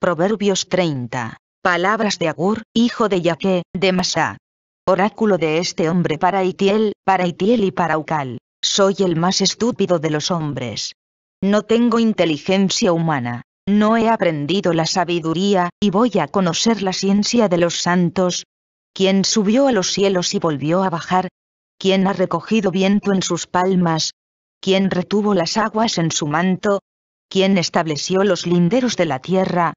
Proverbios 30. Palabras de Agur, hijo de Yaque, de Masá. Oráculo de este hombre para Itiel, para Itiel y para Ucal. Soy el más estúpido de los hombres. No tengo inteligencia humana. No he aprendido la sabiduría, y voy a conocer la ciencia de los santos. Quien subió a los cielos y volvió a bajar. Quien ha recogido viento en sus palmas. Quien retuvo las aguas en su manto. Quien estableció los linderos de la tierra,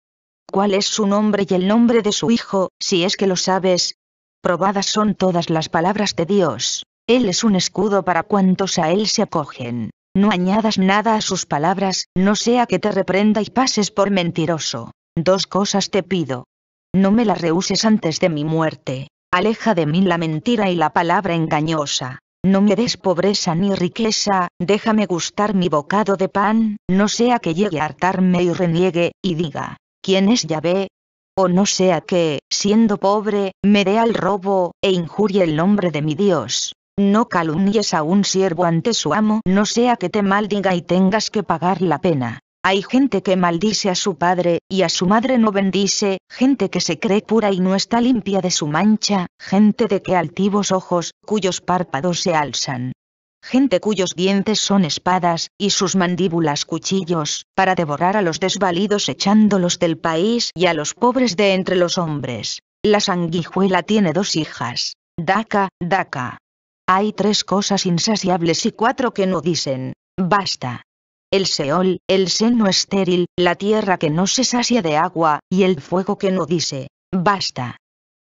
cuál es su nombre y el nombre de su Hijo, si es que lo sabes. Probadas son todas las palabras de Dios. Él es un escudo para cuantos a Él se acogen. No añadas nada a sus palabras, no sea que te reprenda y pases por mentiroso. Dos cosas te pido. No me las rehuses antes de mi muerte. Aleja de mí la mentira y la palabra engañosa. No me des pobreza ni riqueza, déjame gustar mi bocado de pan, no sea que llegue a hartarme y reniegue, y diga, ¿quién es Yahvé? O no sea que, siendo pobre, me dé al robo, e injurie el nombre de mi Dios. No calumnies a un siervo ante su amo, no sea que te maldiga y tengas que pagar la pena. Hay gente que maldice a su padre, y a su madre no bendice, gente que se cree pura y no está limpia de su mancha, gente de que altivos ojos, cuyos párpados se alzan gente cuyos dientes son espadas, y sus mandíbulas cuchillos, para devorar a los desvalidos echándolos del país y a los pobres de entre los hombres. La sanguijuela tiene dos hijas. Daca, Daca. Hay tres cosas insaciables y cuatro que no dicen, basta. El Seol, el seno estéril, la tierra que no se sacia de agua, y el fuego que no dice, basta.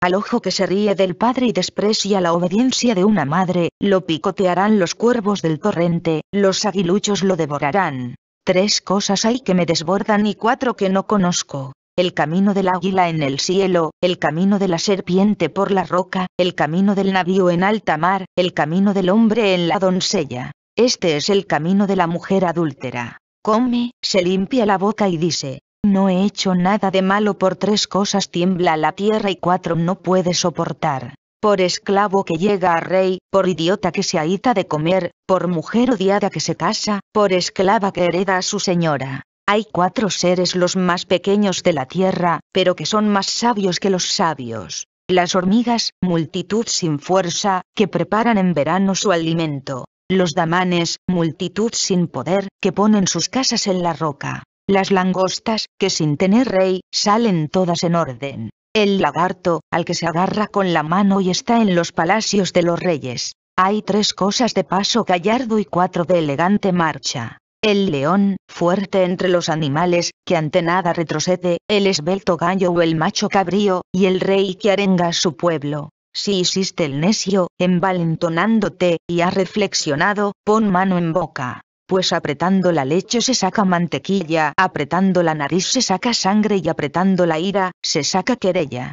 Al ojo que se ríe del padre y desprecia la obediencia de una madre, lo picotearán los cuervos del torrente, los aguiluchos lo devorarán. Tres cosas hay que me desbordan y cuatro que no conozco. El camino del águila en el cielo, el camino de la serpiente por la roca, el camino del navío en alta mar, el camino del hombre en la doncella. Este es el camino de la mujer adúltera. Come, se limpia la boca y dice, no he hecho nada de malo por tres cosas tiembla la tierra y cuatro no puede soportar. Por esclavo que llega a rey, por idiota que se ahita de comer, por mujer odiada que se casa, por esclava que hereda a su señora. Hay cuatro seres los más pequeños de la tierra, pero que son más sabios que los sabios. Las hormigas, multitud sin fuerza, que preparan en verano su alimento. Los damanes, multitud sin poder, que ponen sus casas en la roca. Las langostas, que sin tener rey, salen todas en orden. El lagarto, al que se agarra con la mano y está en los palacios de los reyes. Hay tres cosas de paso gallardo y cuatro de elegante marcha. El león, fuerte entre los animales, que ante nada retrocede, el esbelto gallo o el macho cabrío, y el rey que arenga a su pueblo. Si hiciste el necio, envalentonándote, y ha reflexionado, pon mano en boca pues apretando la leche se saca mantequilla, apretando la nariz se saca sangre y apretando la ira, se saca querella.